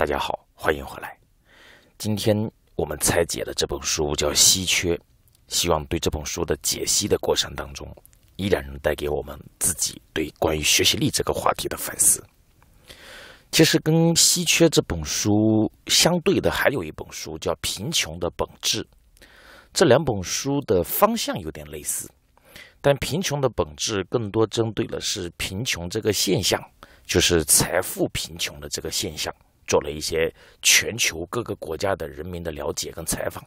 大家好，欢迎回来。今天我们拆解的这本书叫《稀缺》，希望对这本书的解析的过程当中，依然能带给我们自己对关于学习力这个话题的反思。其实，跟《稀缺》这本书相对的，还有一本书叫《贫穷的本质》。这两本书的方向有点类似，但《贫穷的本质》更多针对的是贫穷这个现象，就是财富贫穷的这个现象。做了一些全球各个国家的人民的了解跟采访，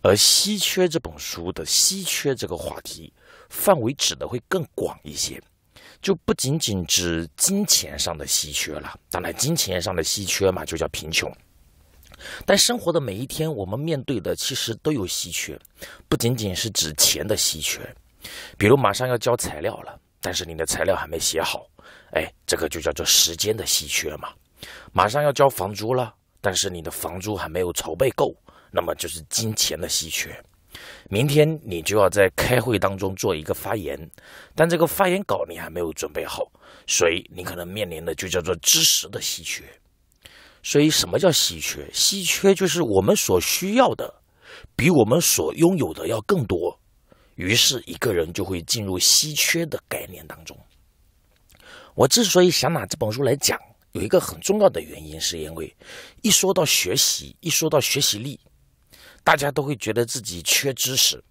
而稀缺这本书的稀缺这个话题范围指的会更广一些，就不仅仅指金钱上的稀缺了。当然，金钱上的稀缺嘛，就叫贫穷。但生活的每一天，我们面对的其实都有稀缺，不仅仅是指钱的稀缺。比如马上要交材料了，但是你的材料还没写好，哎，这个就叫做时间的稀缺嘛。马上要交房租了，但是你的房租还没有筹备够，那么就是金钱的稀缺。明天你就要在开会当中做一个发言，但这个发言稿你还没有准备好，所以你可能面临的就叫做知识的稀缺。所以什么叫稀缺？稀缺就是我们所需要的比我们所拥有的要更多，于是一个人就会进入稀缺的概念当中。我之所以想拿这本书来讲。有一个很重要的原因，是因为一说到学习，一说到学习力，大家都会觉得自己缺知识，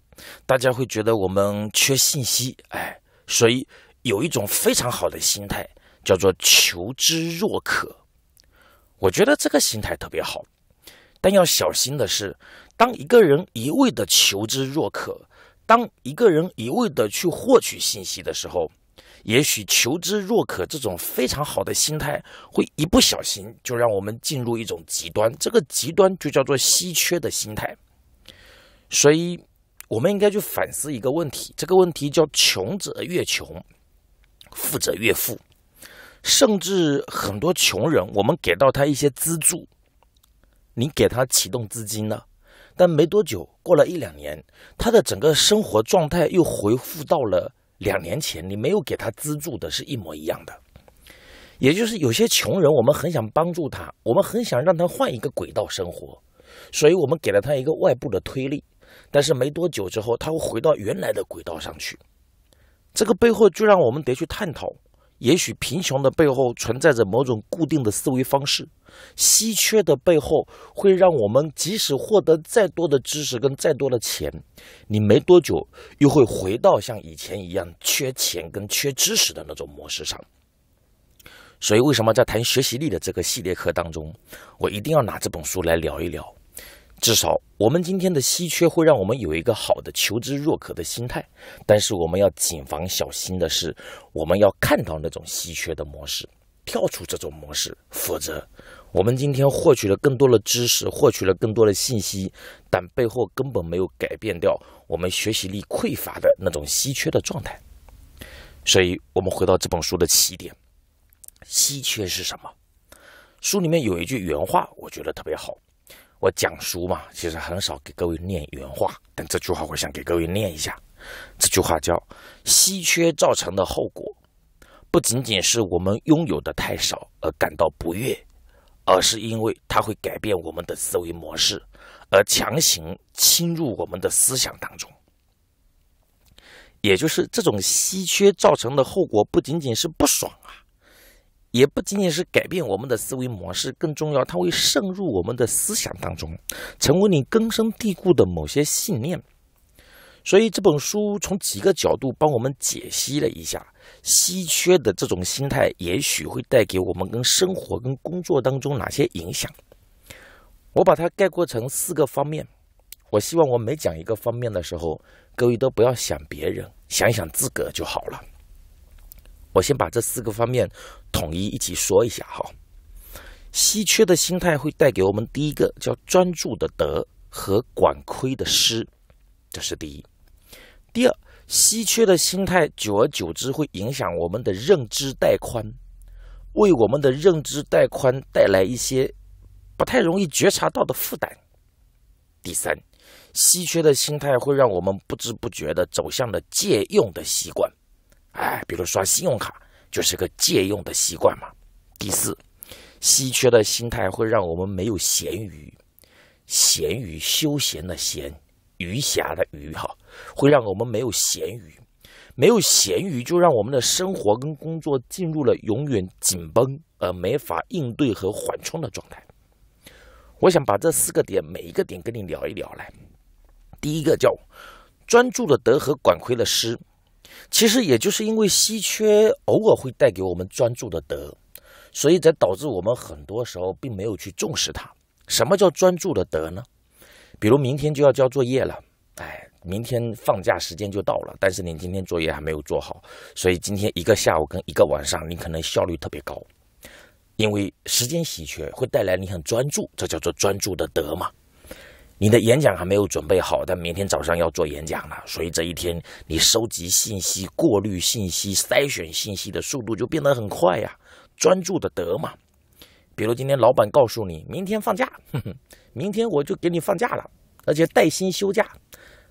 大家会觉得我们缺信息，哎，所以有一种非常好的心态，叫做求知若渴。我觉得这个心态特别好，但要小心的是，当一个人一味的求知若渴，当一个人一味的去获取信息的时候。也许求知若渴这种非常好的心态，会一不小心就让我们进入一种极端，这个极端就叫做稀缺的心态。所以，我们应该去反思一个问题，这个问题叫穷者越穷，富者越富。甚至很多穷人，我们给到他一些资助，你给他启动资金了，但没多久，过了一两年，他的整个生活状态又恢复到了。两年前你没有给他资助的是一模一样的，也就是有些穷人，我们很想帮助他，我们很想让他换一个轨道生活，所以我们给了他一个外部的推力，但是没多久之后，他会回到原来的轨道上去。这个背后就让我们得去探讨。也许贫穷的背后存在着某种固定的思维方式，稀缺的背后会让我们即使获得再多的知识跟再多的钱，你没多久又会回到像以前一样缺钱跟缺知识的那种模式上。所以，为什么在谈学习力的这个系列课当中，我一定要拿这本书来聊一聊？至少，我们今天的稀缺会让我们有一个好的求知若渴的心态。但是，我们要谨防小心的是，我们要看到那种稀缺的模式，跳出这种模式。否则，我们今天获取了更多的知识，获取了更多的信息，但背后根本没有改变掉我们学习力匮乏的那种稀缺的状态。所以，我们回到这本书的起点，稀缺是什么？书里面有一句原话，我觉得特别好。我讲书嘛，其实很少给各位念原话，但这句话我想给各位念一下。这句话叫“稀缺造成的后果”，不仅仅是我们拥有的太少而感到不悦，而是因为它会改变我们的思维模式，而强行侵入我们的思想当中。也就是这种稀缺造成的后果，不仅仅是不爽啊。也不仅仅是改变我们的思维模式，更重要，它会渗入我们的思想当中，成为你根深蒂固的某些信念。所以这本书从几个角度帮我们解析了一下稀缺的这种心态，也许会带给我们跟生活、跟工作当中哪些影响。我把它概括成四个方面。我希望我每讲一个方面的时候，各位都不要想别人，想想自个就好了。我先把这四个方面统一一起说一下哈。稀缺的心态会带给我们第一个叫专注的得和管亏的失，这是第一。第二，稀缺的心态久而久之会影响我们的认知带宽，为我们的认知带宽带来一些不太容易觉察到的负担。第三，稀缺的心态会让我们不知不觉的走向了借用的习惯。哎，比如刷信用卡就是个借用的习惯嘛。第四，稀缺的心态会让我们没有闲余，闲余休闲的闲，余暇的余哈，会让我们没有闲余，没有闲余就让我们的生活跟工作进入了永远紧绷而没法应对和缓冲的状态。我想把这四个点每一个点跟你聊一聊来。第一个叫专注的得和管亏的失。其实也就是因为稀缺，偶尔会带给我们专注的德，所以才导致我们很多时候并没有去重视它。什么叫专注的德呢？比如明天就要交作业了，哎，明天放假时间就到了，但是你今天作业还没有做好，所以今天一个下午跟一个晚上，你可能效率特别高，因为时间稀缺会带来你很专注，这叫做专注的德嘛。你的演讲还没有准备好，但明天早上要做演讲了，所以这一天你收集信息、过滤信息、筛选信息的速度就变得很快呀。专注的得嘛，比如今天老板告诉你明天放假，明天我就给你放假了，而且带薪休假。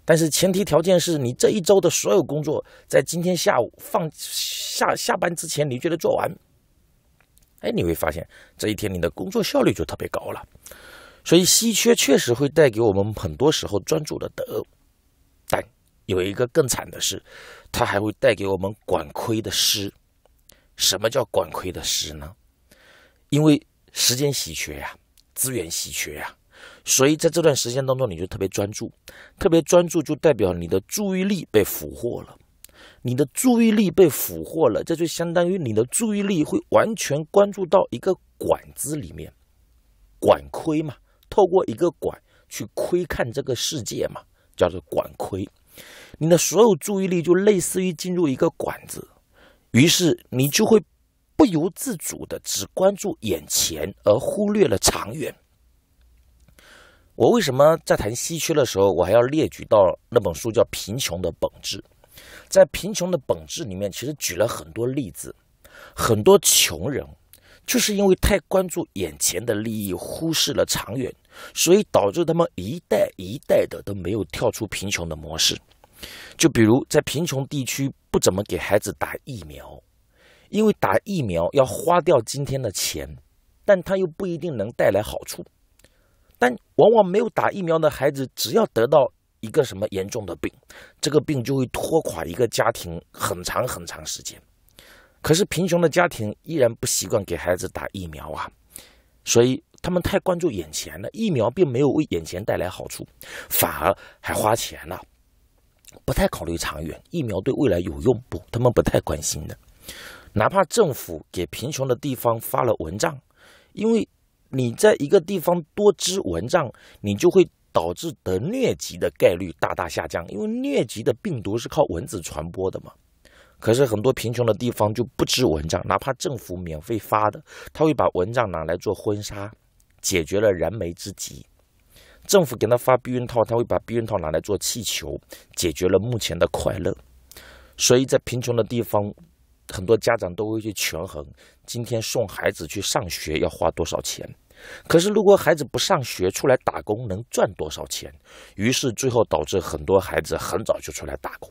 但是前提条件是你这一周的所有工作在今天下午放下下班之前，你觉得做完？哎，你会发现这一天你的工作效率就特别高了。所以稀缺确实会带给我们很多时候专注的得，但有一个更惨的是，它还会带给我们管亏的失。什么叫管亏的失呢？因为时间稀缺呀，资源稀缺呀，所以在这段时间当中，你就特别专注，特别专注就代表你的注意力被俘获了，你的注意力被俘获了，这就相当于你的注意力会完全关注到一个管子里面，管亏嘛。透过一个管去窥看这个世界嘛，叫做管窥。你的所有注意力就类似于进入一个管子，于是你就会不由自主的只关注眼前，而忽略了长远。我为什么在谈稀缺的时候，我还要列举到那本书叫《贫穷的本质》？在《贫穷的本质》里面，其实举了很多例子，很多穷人。就是因为太关注眼前的利益，忽视了长远，所以导致他们一代一代的都没有跳出贫穷的模式。就比如在贫穷地区，不怎么给孩子打疫苗，因为打疫苗要花掉今天的钱，但它又不一定能带来好处。但往往没有打疫苗的孩子，只要得到一个什么严重的病，这个病就会拖垮一个家庭很长很长时间。可是，贫穷的家庭依然不习惯给孩子打疫苗啊，所以他们太关注眼前了。疫苗并没有为眼前带来好处，反而还花钱了，不太考虑长远。疫苗对未来有用不？他们不太关心的。哪怕政府给贫穷的地方发了蚊帐，因为你在一个地方多支蚊帐，你就会导致得疟疾的概率大大下降，因为疟疾的病毒是靠蚊子传播的嘛。可是很多贫穷的地方就不织蚊帐，哪怕政府免费发的，他会把蚊帐拿来做婚纱，解决了燃眉之急。政府给他发避孕套，他会把避孕套拿来做气球，解决了目前的快乐。所以在贫穷的地方，很多家长都会去权衡：今天送孩子去上学要花多少钱？可是如果孩子不上学，出来打工能赚多少钱？于是最后导致很多孩子很早就出来打工。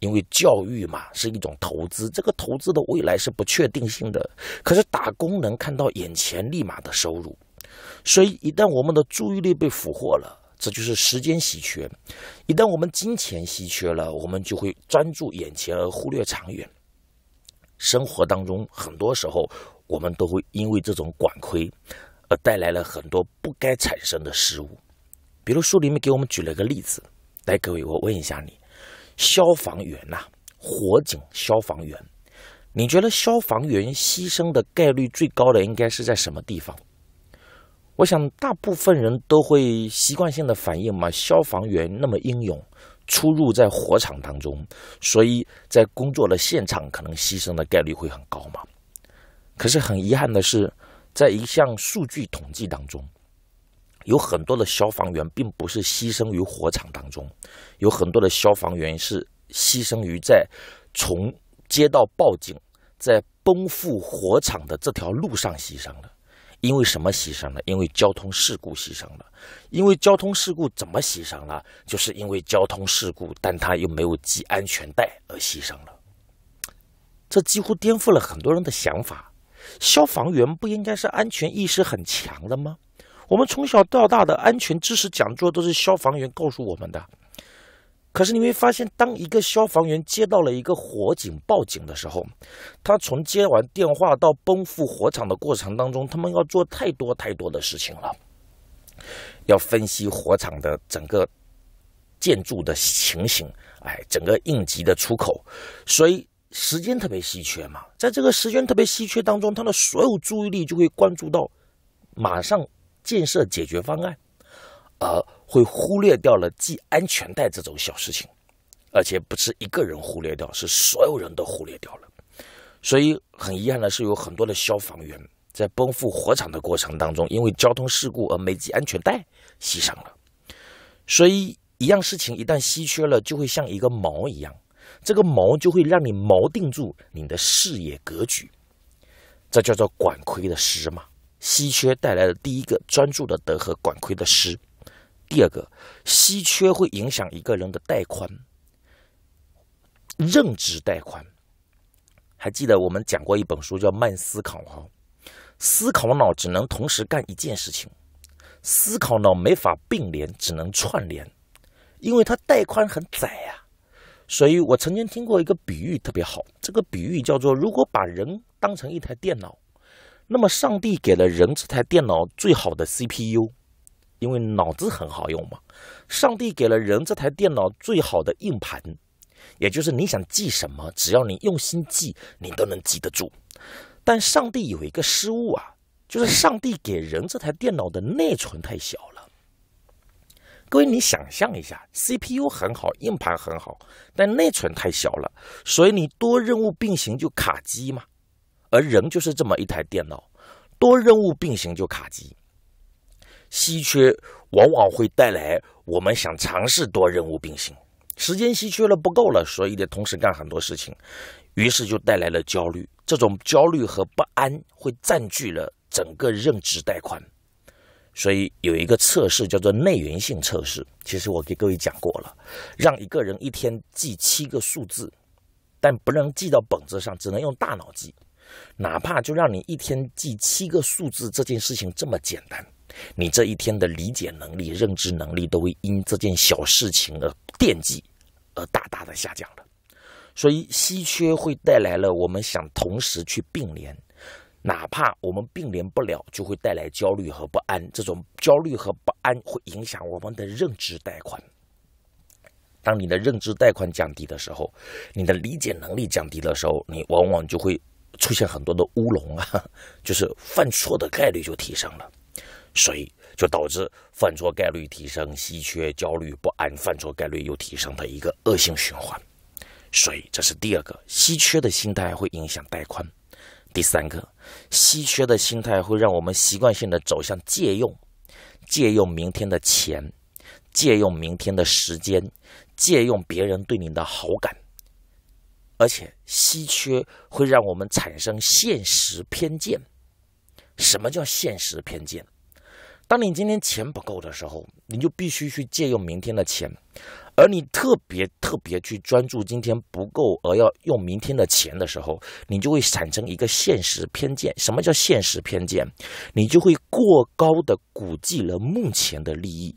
因为教育嘛是一种投资，这个投资的未来是不确定性的。可是打工能看到眼前立马的收入，所以一旦我们的注意力被俘获了，这就是时间稀缺；一旦我们金钱稀缺了，我们就会专注眼前而忽略长远。生活当中很多时候，我们都会因为这种管窥，而带来了很多不该产生的失误。比如书里面给我们举了个例子，来，各位，我问一下你。消防员呐，火警消防员，你觉得消防员牺牲的概率最高的应该是在什么地方？我想大部分人都会习惯性的反应嘛，消防员那么英勇，出入在火场当中，所以在工作的现场可能牺牲的概率会很高嘛。可是很遗憾的是，在一项数据统计当中。有很多的消防员并不是牺牲于火场当中，有很多的消防员是牺牲于在从街道报警，在奔赴火场的这条路上牺牲的。因为什么牺牲了？因为交通事故牺牲了。因为交通事故怎么牺牲了？就是因为交通事故，但他又没有系安全带而牺牲了。这几乎颠覆了很多人的想法：消防员不应该是安全意识很强的吗？我们从小到大的安全知识讲座都是消防员告诉我们的。可是你会发现，当一个消防员接到了一个火警报警的时候，他从接完电话到奔赴火场的过程当中，他们要做太多太多的事情了，要分析火场的整个建筑的情形，哎，整个应急的出口，所以时间特别稀缺嘛。在这个时间特别稀缺当中，他的所有注意力就会关注到马上。建设解决方案，而会忽略掉了系安全带这种小事情，而且不是一个人忽略掉，是所有人都忽略掉了。所以很遗憾的是，有很多的消防员在奔赴火场的过程当中，因为交通事故而没系安全带牺牲了。所以一样事情一旦稀缺了，就会像一个锚一样，这个锚就会让你锚定住你的视野格局，这叫做管窥的失嘛。稀缺带来的第一个专注的得和管亏的失，第二个，稀缺会影响一个人的带宽，认知带宽。还记得我们讲过一本书叫《慢思考》哈，思考脑只能同时干一件事情，思考脑没法并联，只能串联，因为它带宽很窄呀。所以我曾经听过一个比喻特别好，这个比喻叫做：如果把人当成一台电脑。那么，上帝给了人这台电脑最好的 CPU，因为脑子很好用嘛。上帝给了人这台电脑最好的硬盘，也就是你想记什么，只要你用心记，你都能记得住。但上帝有一个失误啊，就是上帝给人这台电脑的内存太小了。各位，你想象一下，CPU 很好，硬盘很好，但内存太小了，所以你多任务并行就卡机嘛。而人就是这么一台电脑，多任务并行就卡机。稀缺往往会带来我们想尝试多任务并行，时间稀缺了不够了，所以得同时干很多事情，于是就带来了焦虑。这种焦虑和不安会占据了整个认知带宽。所以有一个测试叫做内源性测试，其实我给各位讲过了，让一个人一天记七个数字，但不能记到本子上，只能用大脑记。哪怕就让你一天记七个数字这件事情这么简单，你这一天的理解能力、认知能力都会因这件小事情而惦记，而大大的下降了。所以稀缺会带来了我们想同时去并联，哪怕我们并联不了，就会带来焦虑和不安。这种焦虑和不安会影响我们的认知带宽。当你的认知贷款降低的时候，你的理解能力降低的时候，你往往就会。出现很多的乌龙啊，就是犯错的概率就提升了，所以就导致犯错概率提升、稀缺、焦虑、不安，犯错概率又提升的一个恶性循环。所以这是第二个，稀缺的心态会影响带宽。第三个，稀缺的心态会让我们习惯性的走向借用，借用明天的钱，借用明天的时间，借用别人对你的好感。而且稀缺会让我们产生现实偏见。什么叫现实偏见？当你今天钱不够的时候，你就必须去借用明天的钱。而你特别特别去专注今天不够而要用明天的钱的时候，你就会产生一个现实偏见。什么叫现实偏见？你就会过高的估计了目前的利益。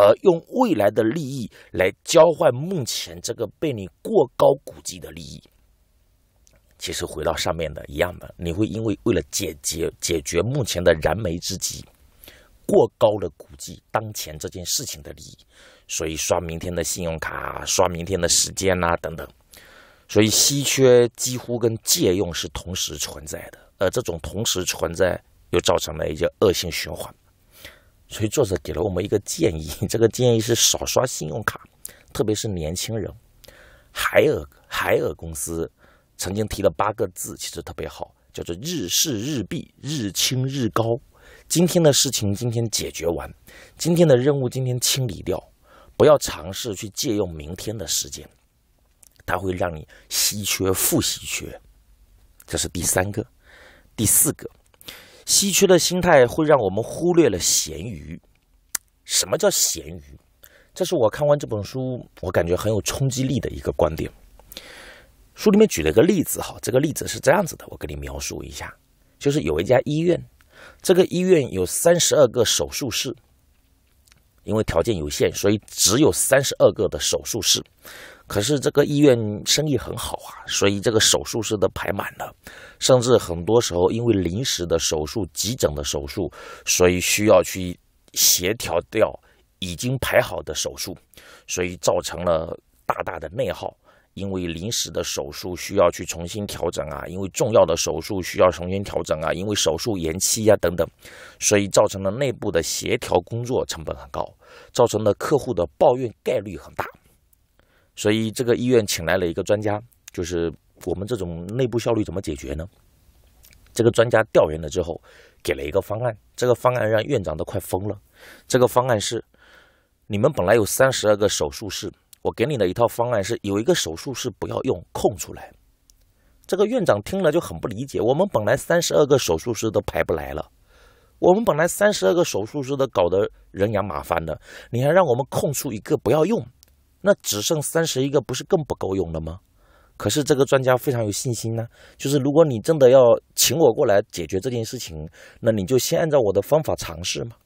而用未来的利益来交换目前这个被你过高估计的利益，其实回到上面的一样的，你会因为为了解决解决目前的燃眉之急，过高的估计当前这件事情的利益，所以刷明天的信用卡，刷明天的时间呐等等，所以稀缺几乎跟借用是同时存在的，而这种同时存在又造成了一些恶性循环。所以作者给了我们一个建议，这个建议是少刷信用卡，特别是年轻人。海尔海尔公司曾经提了八个字，其实特别好，叫做日事日毕，日清日高。今天的事情今天解决完，今天的任务今天清理掉，不要尝试去借用明天的时间，它会让你稀缺复稀缺。这是第三个，第四个。稀缺的心态会让我们忽略了咸鱼。什么叫咸鱼？这是我看完这本书，我感觉很有冲击力的一个观点。书里面举了一个例子，哈，这个例子是这样子的，我给你描述一下，就是有一家医院，这个医院有三十二个手术室，因为条件有限，所以只有三十二个的手术室。可是这个医院生意很好啊，所以这个手术室都排满了，甚至很多时候因为临时的手术、急诊的手术，所以需要去协调掉已经排好的手术，所以造成了大大的内耗。因为临时的手术需要去重新调整啊，因为重要的手术需要重新调整啊，因为手术延期呀等等，所以造成了内部的协调工作成本很高，造成了客户的抱怨概率很大。所以这个医院请来了一个专家，就是我们这种内部效率怎么解决呢？这个专家调研了之后，给了一个方案。这个方案让院长都快疯了。这个方案是：你们本来有三十二个手术室，我给你的一套方案是有一个手术室不要用，空出来。这个院长听了就很不理解：我们本来三十二个手术室都排不来了，我们本来三十二个手术室都搞得人仰马翻的，你还让我们空出一个不要用？那只剩三十一个，不是更不够用了吗？可是这个专家非常有信心呢。就是如果你真的要请我过来解决这件事情，那你就先按照我的方法尝试嘛。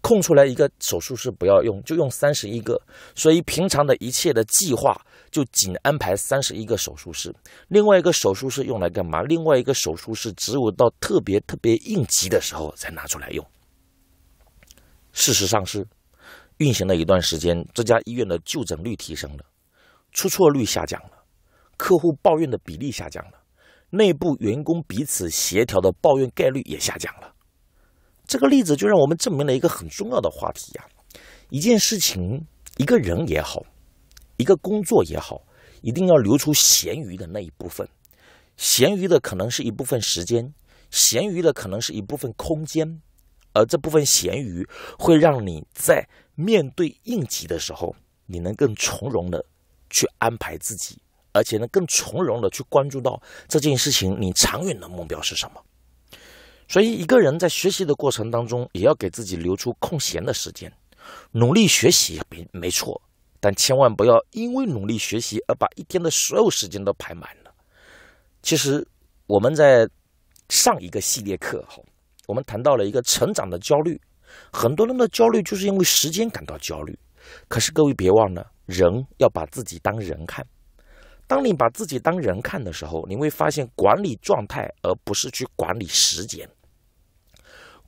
空出来一个手术室不要用，就用三十一个。所以平常的一切的计划就仅安排三十一个手术室，另外一个手术室用来干嘛？另外一个手术室只有到特别特别应急的时候才拿出来用。事实上是。运行了一段时间，这家医院的就诊率提升了，出错率下降了，客户抱怨的比例下降了，内部员工彼此协调的抱怨概率也下降了。这个例子就让我们证明了一个很重要的话题呀：一件事情，一个人也好，一个工作也好，一定要留出闲余的那一部分。闲余的可能是一部分时间，闲余的可能是一部分空间，而这部分闲余会让你在。面对应急的时候，你能更从容的去安排自己，而且能更从容的去关注到这件事情，你长远的目标是什么？所以，一个人在学习的过程当中，也要给自己留出空闲的时间，努力学习没没错，但千万不要因为努力学习而把一天的所有时间都排满了。其实，我们在上一个系列课后。我们谈到了一个成长的焦虑。很多人的焦虑就是因为时间感到焦虑，可是各位别忘了，人要把自己当人看。当你把自己当人看的时候，你会发现管理状态，而不是去管理时间。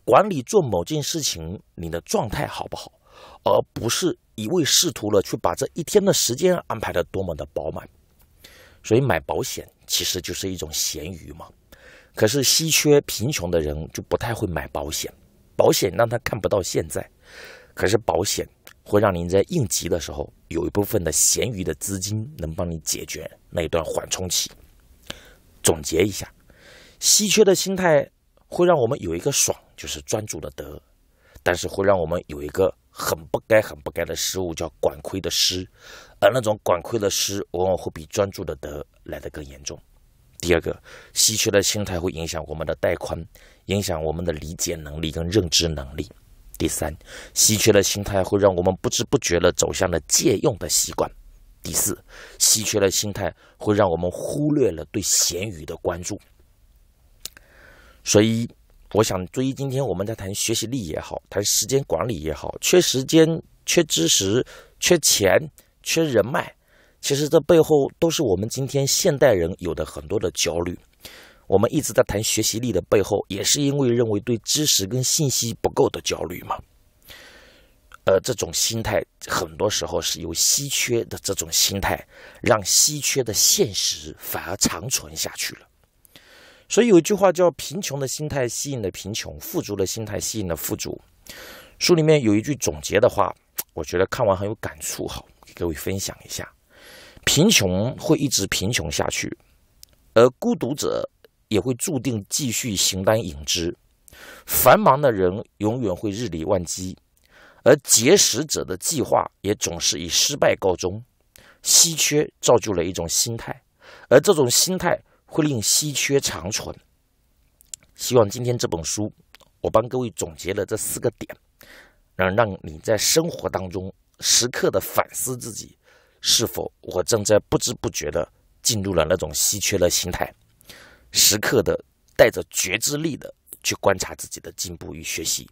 管理做某件事情，你的状态好不好，而不是一味试图了去把这一天的时间安排的多么的饱满。所以买保险其实就是一种咸鱼嘛，可是稀缺贫穷的人就不太会买保险。保险让他看不到现在，可是保险会让您在应急的时候有一部分的闲余的资金能帮你解决那一段缓冲期。总结一下，稀缺的心态会让我们有一个爽，就是专注的得；但是会让我们有一个很不该、很不该的失误，叫管亏的失。而那种管亏的失，往往会比专注的得来得更严重。第二个，稀缺的心态会影响我们的带宽，影响我们的理解能力跟认知能力。第三，稀缺的心态会让我们不知不觉的走向了借用的习惯。第四，稀缺的心态会让我们忽略了对闲鱼的关注。所以，我想，对于今天我们在谈学习力也好，谈时间管理也好，缺时间、缺知识、缺钱、缺人脉。其实这背后都是我们今天现代人有的很多的焦虑。我们一直在谈学习力的背后，也是因为认为对知识跟信息不够的焦虑嘛。呃，这种心态很多时候是由稀缺的这种心态，让稀缺的现实反而长存下去了。所以有一句话叫“贫穷的心态吸引了贫穷，富足的心态吸引了富足”。书里面有一句总结的话，我觉得看完很有感触哈，给各位分享一下。贫穷会一直贫穷下去，而孤独者也会注定继续形单影只。繁忙的人永远会日理万机，而节食者的计划也总是以失败告终。稀缺造就了一种心态，而这种心态会令稀缺长存。希望今天这本书，我帮各位总结了这四个点，能让你在生活当中时刻的反思自己。是否我正在不知不觉的进入了那种稀缺的心态？时刻的带着觉知力的去观察自己的进步与学习，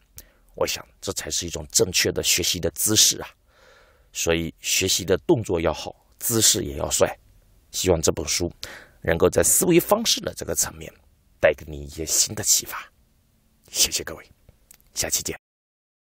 我想这才是一种正确的学习的姿势啊！所以学习的动作要好，姿势也要帅。希望这本书能够在思维方式的这个层面带给你一些新的启发。谢谢各位，下期见。